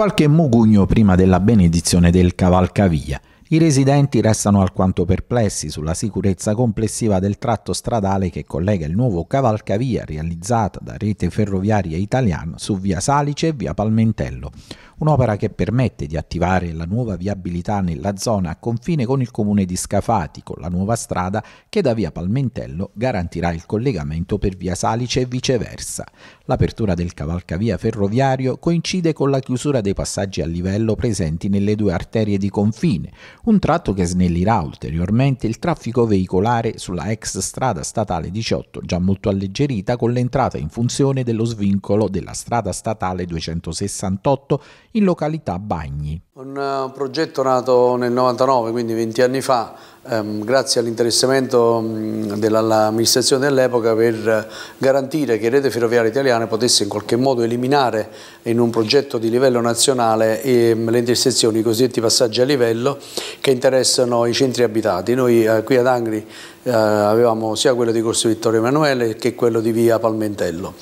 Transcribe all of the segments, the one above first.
qualche mugugno prima della benedizione del cavalcavia i residenti restano alquanto perplessi sulla sicurezza complessiva del tratto stradale che collega il nuovo cavalcavia realizzato da Rete Ferroviaria Italiana su via Salice e via Palmentello, un'opera che permette di attivare la nuova viabilità nella zona a confine con il comune di Scafati con la nuova strada che da via Palmentello garantirà il collegamento per via Salice e viceversa. L'apertura del cavalcavia ferroviario coincide con la chiusura dei passaggi a livello presenti nelle due arterie di confine, un tratto che snellirà ulteriormente il traffico veicolare sulla ex strada statale 18 già molto alleggerita con l'entrata in funzione dello svincolo della strada statale 268 in località Bagni. Eh, un progetto nato nel 99, quindi 20 anni fa, ehm, grazie all'interessamento dell'amministrazione dell'epoca per eh, garantire che Rete Ferroviaria Italiana potesse in qualche modo eliminare in un progetto di livello nazionale ehm, le intersezioni, i cosiddetti passaggi a livello che interessano i centri abitati. Noi eh, qui ad Angri eh, avevamo sia quello di Corso Vittorio Emanuele che quello di via Palmentello.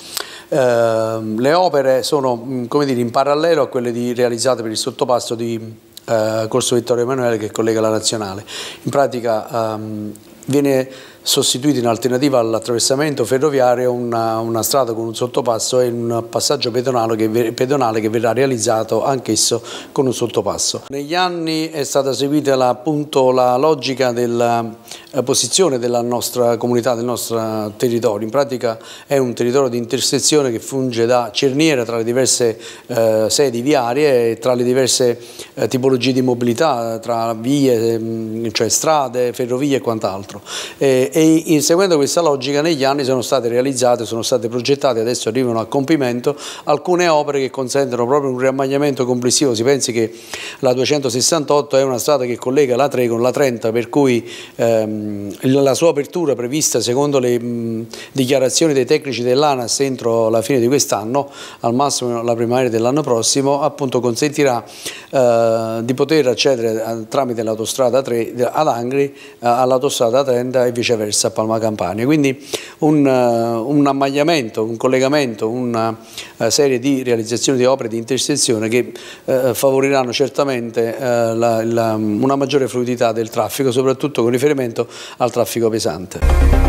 Eh, le opere sono mm, come dire, in parallelo a quelle di, realizzate per il sottopasto di eh, Corso Vittorio Emanuele che collega la Nazionale. In pratica ehm, viene sostituita in alternativa all'attraversamento ferroviario una, una, strada con un sottopasso e un passaggio pedonale che, pedonale che verrà realizzato anch'esso con un sottopasso. Negli anni è stata seguita la, appunto, la logica della eh, posizione della nostra comunità, del nostro territorio. In pratica è un territorio di intersezione che funge da cerniera tra le diverse eh, sedi viarie e tra le diverse eh, tipologie di mobilità, tra vie, ehm, cioè strade, ferrovie e quant'altro altro. Eh, e, e inseguendo questa logica negli anni sono state realizzate, sono state progettate, adesso arrivano a compimento alcune opere che consentono proprio un riammagnamento complessivo. Si pensi che la 268 è una strada che collega la 3 con la 30, per cui ehm, la sua apertura prevista secondo le mh, dichiarazioni dei tecnici dell'ANAS entro la fine di quest'anno, al massimo la primavera dell'anno prossimo, appunto consentirà eh, di poter accedere a, eh, tramite l'autostrada 3 ad Angri eh, all'autostrada 3 Matenta e viceversa a Palma Campania. Quindi un, eh, un ammagliamento, un collegamento, una eh, serie di realizzazioni di opere di intersezione che eh, favoriranno certamente eh, la, la, una maggiore fluidità del traffico, soprattutto con riferimento al traffico pesante.